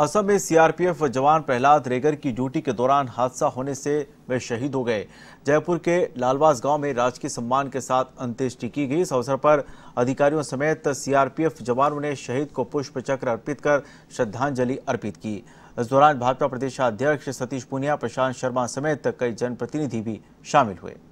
असम में सीआरपीएफ जवान प्रहलाद रेगर की ड्यूटी के दौरान हादसा होने से वे शहीद हो गए जयपुर के लालवास गांव में राजकीय सम्मान के साथ अंत्येष्टि की गई इस अवसर पर अधिकारियों समेत सीआरपीएफ जवानों ने शहीद को पुष्प चक्र अर्पित कर श्रद्धांजलि अर्पित की इस दौरान भाजपा प्रदेशाध्यक्ष सतीश पुनिया प्रशांत शर्मा समेत कई जनप्रतिनिधि भी शामिल हुए